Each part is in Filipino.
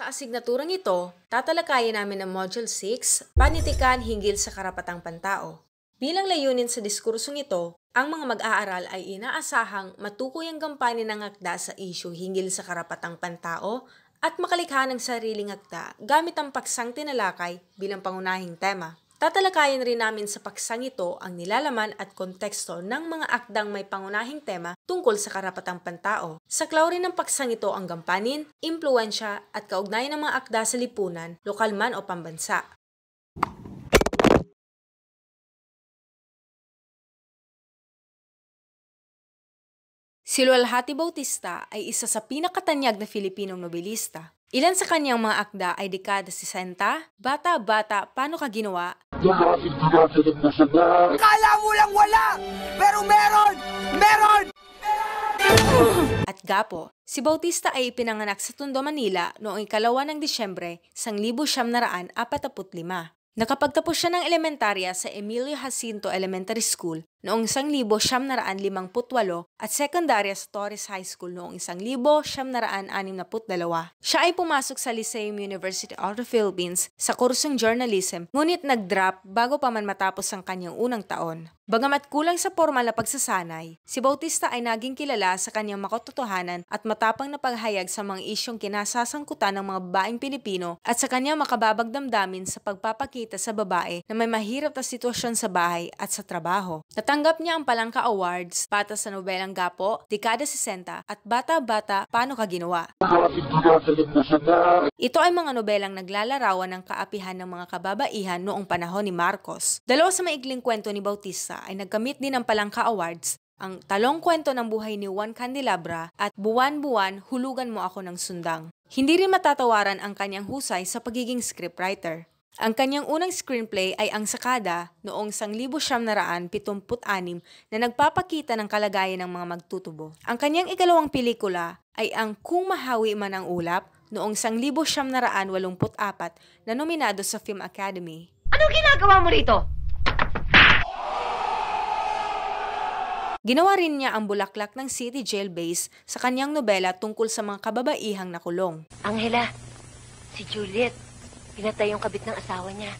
Sa asignaturang ito, tatalakayin namin ang Module 6, Panitikan hinggil sa Karapatang Pantao. Bilang layunin sa diskursong ito, ang mga mag-aaral ay inaasahang matukoy ang gampanin ng akda sa isyu hinggil sa karapatang pantao at makalikha ng sariling akda gamit ang paksang tinalakay bilang pangunahing tema. Tatalakayin rin namin sa paksang ito ang nilalaman at konteksto ng mga akdang may pangunahing tema tungkol sa karapatang pantao. Saklaw rin ng paksang ito ang gampanin, impluensya at kaugnayan ng mga akda sa lipunan, lokal man o pambansa. Si Lualhati Bautista ay isa sa pinakatanyag na Filipinong nobelista Ilan sa kanyang mga akda ay dekada 60, bata-bata, paano ka ginawa? Kala mo lang wala, pero meron! Meron! At gapo, si Bautista ay ipinanganak sa Tondo, Manila noong ikalawa ng Disyembre, 1945. Nakapagtapos siya ng elementarya sa Emilio Jacinto Elementary School noong 1958 at sekundarya sa Torres High School noong 1962. Siya ay pumasok sa Lyceum University of the Philippines sa kursong journalism ngunit nag-drop bago pa man matapos ang kanyang unang taon. Bagamat kulang sa formal na pagsasanay, si Bautista ay naging kilala sa kanyang makatotohanan at matapang na paghayag sa mga isyong kinasasangkutan ng mga babaeng Pilipino at sa kanyang makababag sa pagpapakita nakita sa babae na may mahirap na sitwasyon sa bahay at sa trabaho. Natanggap niya ang Palangka Awards pata sa nobelang Gapo, Dekada 60 at Bata-Bata Paano Ka Ginawa. Ito ay mga nobelang naglalarawan ng kaapihan ng mga kababaihan noong panahon ni Marcos. Dalawa sa maikling kwento ni Bautista ay nagkamit din ng Palangka Awards ang talong kwento ng buhay ni Juan Candelabra at Buwan-Buwan, Hulugan Mo Ako ng Sundang. Hindi rin matatawaran ang kanyang husay sa pagiging scriptwriter. Ang kanyang unang screenplay ay Ang Sakada noong 1976 na nagpapakita ng kalagayan ng mga magtutubo. Ang kanyang ikalawang pelikula ay Ang Kung Mahawi Man Ang Ulap noong 1984 na nominado sa Film Academy. Ano ginagawa mo rito? Ginawa rin niya ang bulaklak ng City Jail Base sa kanyang nobela tungkol sa mga kababaihang nakulong. Angela, si Juliet, Pinatay yung kabit ng asawa niya.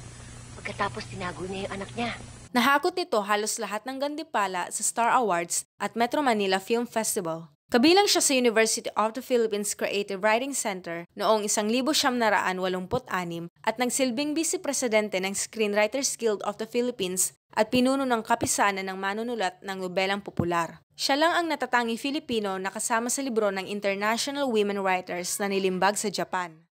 Pagkatapos tinago niya yung anak niya. Nahakot nito halos lahat ng gandipala sa Star Awards at Metro Manila Film Festival. Kabilang siya sa University of the Philippines Creative Writing Center noong 1986 at nagsilbing vice-presidente ng Screenwriters Guild of the Philippines at pinuno ng kapisanan ng manunulat ng nobelang popular. Siya lang ang natatangi Filipino na kasama sa libro ng International Women Writers na nilimbag sa Japan.